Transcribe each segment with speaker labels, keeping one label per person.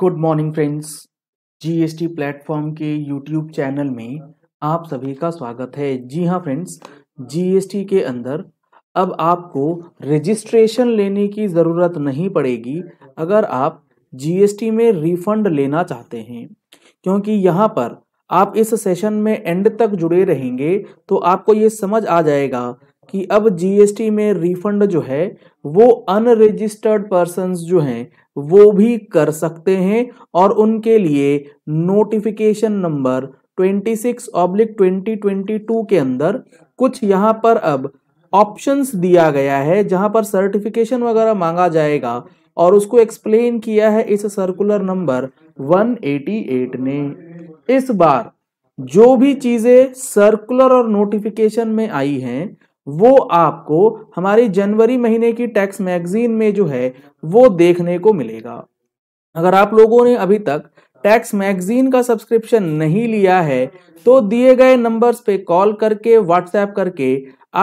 Speaker 1: Good morning friends GST platform के YouTube channel में आप सभी का स्वागत है जी हाँ फ्रेंड्स जीएसटी के अंदर अब आपको रजिस्ट्रेशन लेने की ज़रूरत नहीं पड़ेगी अगर आप जीएसटी में रिफंड लेना चाहते हैं क्योंकि यहाँ पर आप इस सेशन में एंड तक जुड़े रहेंगे तो आपको ये समझ आ जाएगा कि अब जीएसटी में रिफंड जो है वो अनरजिस्टर्ड पर्सन जो हैं वो भी कर सकते हैं और उनके लिए नोटिफिकेशन नंबर 26 ऑब्लिक टू के अंदर कुछ यहाँ पर अब ऑप्शंस दिया गया है जहाँ पर सर्टिफिकेशन वगैरह मांगा जाएगा और उसको एक्सप्लेन किया है इस सर्कुलर नंबर 188 ने इस बार जो भी चीजें सर्कुलर और नोटिफिकेशन में आई हैं वो आपको हमारी जनवरी महीने की टैक्स मैगजीन में जो है वो देखने को मिलेगा अगर आप लोगों ने अभी तक टैक्स मैगजीन का सब्सक्रिप्शन नहीं लिया है तो दिए गए नंबर्स पे कॉल करके व्हाट्सएप करके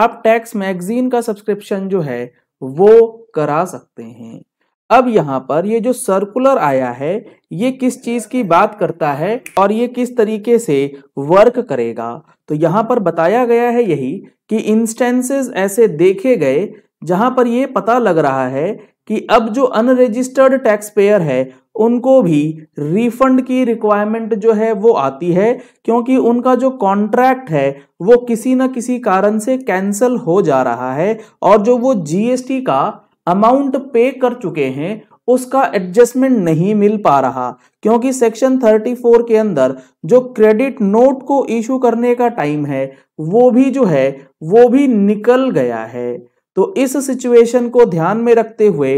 Speaker 1: आप टैक्स मैगजीन का सब्सक्रिप्शन जो है वो करा सकते हैं अब यहाँ पर ये जो सर्कुलर आया है ये किस चीज की बात करता है और ये किस तरीके से वर्क करेगा तो यहाँ पर बताया गया है यही कि इंस्टेंसेस ऐसे देखे गए जहां पर यह पता लग रहा है कि अब जो अनरजिस्टर्ड टैक्स पेयर है उनको भी रिफंड की रिक्वायरमेंट जो है वो आती है क्योंकि उनका जो कॉन्ट्रैक्ट है वो किसी ना किसी कारण से कैंसिल हो जा रहा है और जो वो जीएसटी का अमाउंट पे कर चुके हैं उसका एडजस्टमेंट नहीं मिल पा रहा क्योंकि सेक्शन 34 के अंदर जो क्रेडिट नोट को इशू करने का टाइम है वो भी जो है वो भी निकल गया है तो इस सिचुएशन को ध्यान में रखते हुए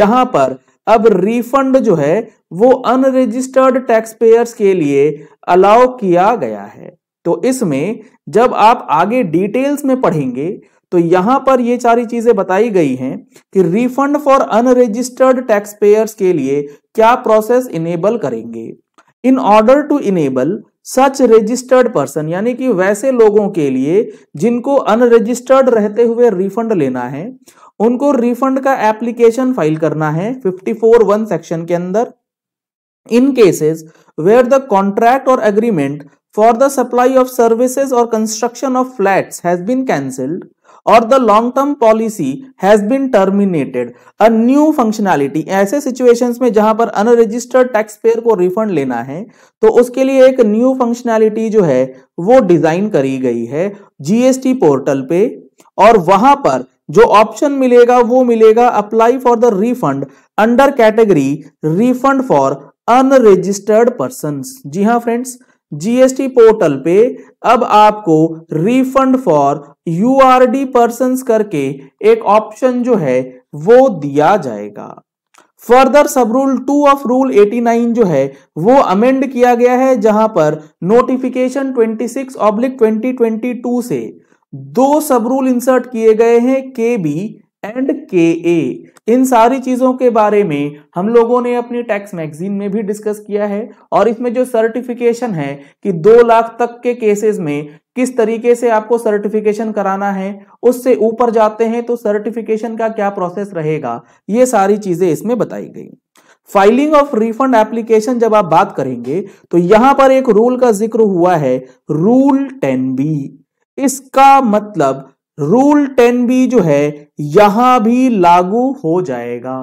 Speaker 1: यहां पर अब रिफंड जो है वो अनरजिस्टर्ड टैक्स पेयर्स के लिए अलाउ किया गया है तो इसमें जब आप आगे डिटेल्स में पढ़ेंगे तो यहां पर ये सारी चीजें बताई गई हैं कि refund for unregistered tax payers के लिए क्या प्रोसेस इनेबल करेंगे in order to enable such registered person यानी कि वैसे लोगों के लिए जिनको अनरजिस्टर्ड रहते हुए रिफंड लेना है उनको रिफंड का एप्लीकेशन फाइल करना है 54 वन सेक्शन के अंदर in cases where the contract और agreement for the supply of services और construction of flats has been cancelled और the long term policy has been terminated a new functionality ऐसे situations में जहां पर अनरजिस्टर्ड टैक्स पेयर को refund लेना है तो उसके लिए एक न्यू फंक्शनैलिटी जो है वो डिजाइन करी गई है जीएसटी पोर्टल पे और वहां पर जो ऑप्शन मिलेगा वो मिलेगा apply for the refund under category refund for unregistered person जी हाँ फ्रेंड्स जीएसटी पोर्टल पे अब आपको refund for U R D person करके एक ऑप्शन जो है वो दिया जाएगा फर्दर सब रूल टू ऑफ रूल 89 जो है वो अमेंड किया गया है जहां पर नोटिफिकेशन 26 ऑब्लिक टू से दो सब रूल इंसर्ट किए गए हैं के बी एंड के ए इन सारी चीजों के बारे में हम लोगों ने अपनी टैक्स मैगजीन में भी डिस्कस किया है और इसमें जो सर्टिफिकेशन है कि दो लाख तक के केसेस में किस तरीके से आपको सर्टिफिकेशन कराना है उससे ऊपर जाते हैं तो सर्टिफिकेशन का क्या प्रोसेस रहेगा ये सारी चीजें इसमें बताई गई फाइलिंग ऑफ रिफंड एप्लीकेशन जब आप बात करेंगे तो यहां पर एक रूल का जिक्र हुआ है रूल टेन बी इसका मतलब रूल टेन बी जो है यहां भी लागू हो जाएगा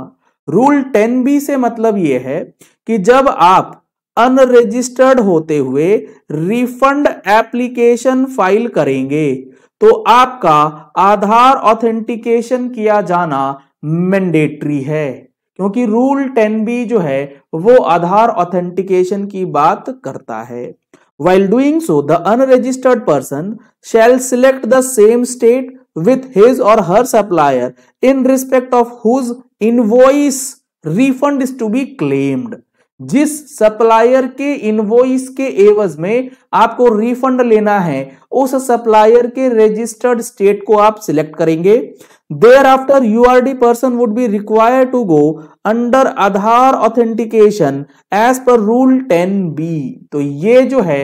Speaker 1: रूल टेन बी से मतलब यह है कि जब आप अनरजिस्टर्ड होते हुए रिफंड एप्लीकेशन फाइल करेंगे तो आपका आधार ऑथेंटिकेशन किया जाना मैंडेटरी है क्योंकि रूल टेन बी जो है वो आधार ऑथेंटिकेशन की बात करता है While doing so, the unregistered person shall select the same state with his or her supplier in respect of whose invoice refund is to be claimed. जिस सप्लायर के invoice के एवज में आपको रिफंड लेना है उस सप्लायर के रजिस्टर्ड स्टेट को आप सिलेक्ट करेंगे Thereafter, URD person would be required to go under Aadhaar authentication as per rule 10b. तो ये जो है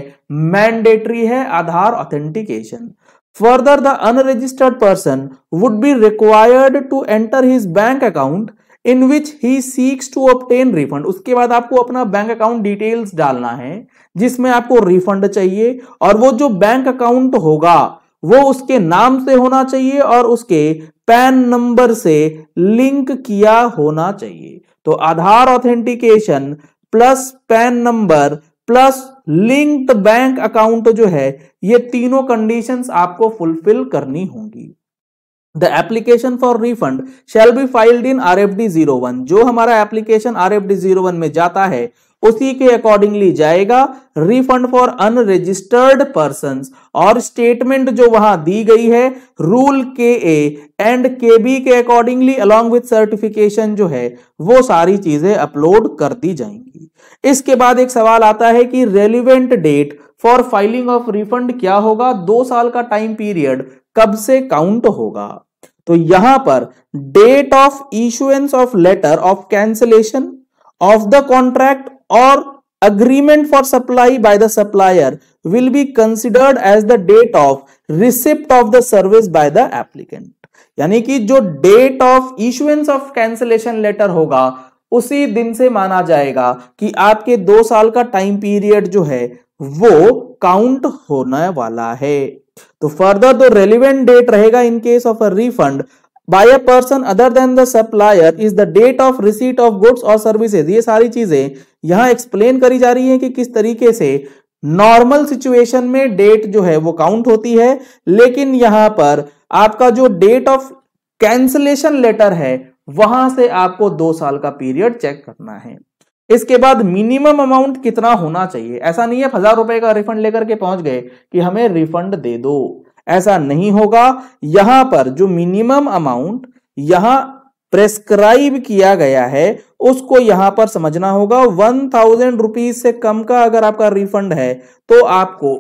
Speaker 1: mandatory है Aadhaar authentication. Further, the unregistered person would be required to enter his bank account in which he seeks to obtain refund उसके बाद आपको अपना bank account details डालना है जिसमें आपको रिफंड चाहिए और वो जो बैंक अकाउंट होगा वो उसके नाम से होना चाहिए और उसके पैन नंबर से लिंक किया होना चाहिए तो Aadhaar authentication plus PAN number plus linked bank account जो है ये तीनों कंडीशंस आपको फुलफिल करनी होंगी the application for refund shall be filed in R F D zero one जो हमारा application R F D zero one में जाता है उसी के अकॉर्डिंगली जाएगा रिफंड फॉर अनरजिस्टर्ड पर्सन और स्टेटमेंट जो वहां दी गई है रूल के ए एंड के बी के अकॉर्डिंगली अलॉन्ग विथ सर्टिफिकेशन जो है वो सारी चीजें अपलोड कर दी जाएंगी इसके बाद एक सवाल आता है कि relevant date for filing of refund क्या होगा दो साल का टाइम पीरियड कब से काउंट होगा तो यहां पर date of issuance of letter of cancellation of the contract और agreement for supply by the supplier will be considered as the date of receipt of the service by the applicant यानी कि जो date of issuance of cancellation letter होगा उसी दिन से माना जाएगा कि आपके दो साल का टाइम पीरियड जो है वो काउंट होने वाला है तो फर्दर दो रेलिवेंट डेट रहेगा in case of a refund by a person other than the supplier is the date of receipt of goods और सर्विसेज ये सारी चीजें यहां एक्सप्लेन करी जा रही है कि किस तरीके से नॉर्मल सिचुएशन में डेट जो है वो काउंट होती है लेकिन यहां पर आपका जो डेट ऑफ कैंसलेशन लेटर है वहां से आपको दो साल का पीरियड चेक करना है इसके बाद मिनिमम अमाउंट कितना होना चाहिए ऐसा नहीं है हजार रुपए का रिफंड लेकर के पहुंच गए कि हमें रिफंड दे दो ऐसा नहीं होगा यहां पर जो मिनिमम अमाउंट यहां प्रेस्क्राइब किया गया है उसको यहां पर समझना होगा वन थाउजेंड रुपीज से कम का अगर आपका रिफंड है तो आपको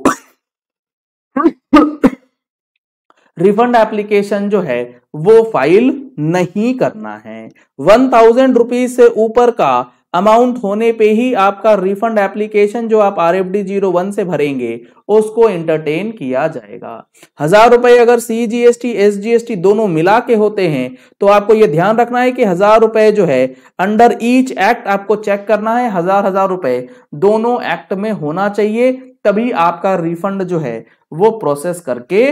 Speaker 1: रिफंड एप्लीकेशन जो है वो फाइल नहीं करना है वन थाउजेंड रुपीज से ऊपर का अमाउंट होने पे ही आपका रिफंड एप्लीकेशन जो आप R F D zero one से भरेंगे उसको एंटरटेन किया जाएगा हजार रुपए अगर C G S T S G S T दोनों मिला के होते हैं तो आपको यह ध्यान रखना है कि हजार रुपए जो है अंडर ईच एक्ट आपको चेक करना है हजार हजार रुपए दोनों एक्ट में होना चाहिए तभी आपका रिफंड जो है वो प्रोसेस करके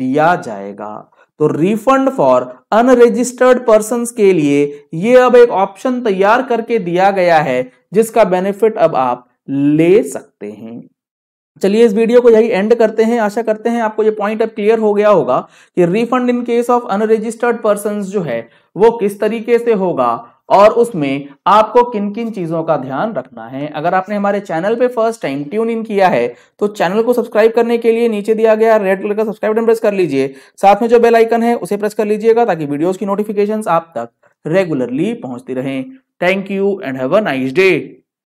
Speaker 1: दिया जाएगा तो रिफंड फॉर अनरजिस्टर्ड पर्सन के लिए ये अब एक ऑप्शन तैयार करके दिया गया है जिसका बेनिफिट अब आप ले सकते हैं चलिए इस वीडियो को यही एंड करते हैं आशा करते हैं आपको ये पॉइंट अब क्लियर हो गया होगा कि refund in case of unregistered person जो है वो किस तरीके से होगा और उसमें आपको किन किन चीजों का ध्यान रखना है अगर आपने हमारे चैनल पे फर्स्ट टाइम ट्यून इन किया है तो चैनल को सब्सक्राइब करने के लिए नीचे दिया गया रेड कलर का सब्सक्राइब बटन प्रेस कर लीजिए साथ में जो बेल आइकन है उसे प्रेस कर लीजिएगा ताकि वीडियोस की नोटिफिकेशन आप तक रेगुलरली पहुंचती रहें thank you and have a nice day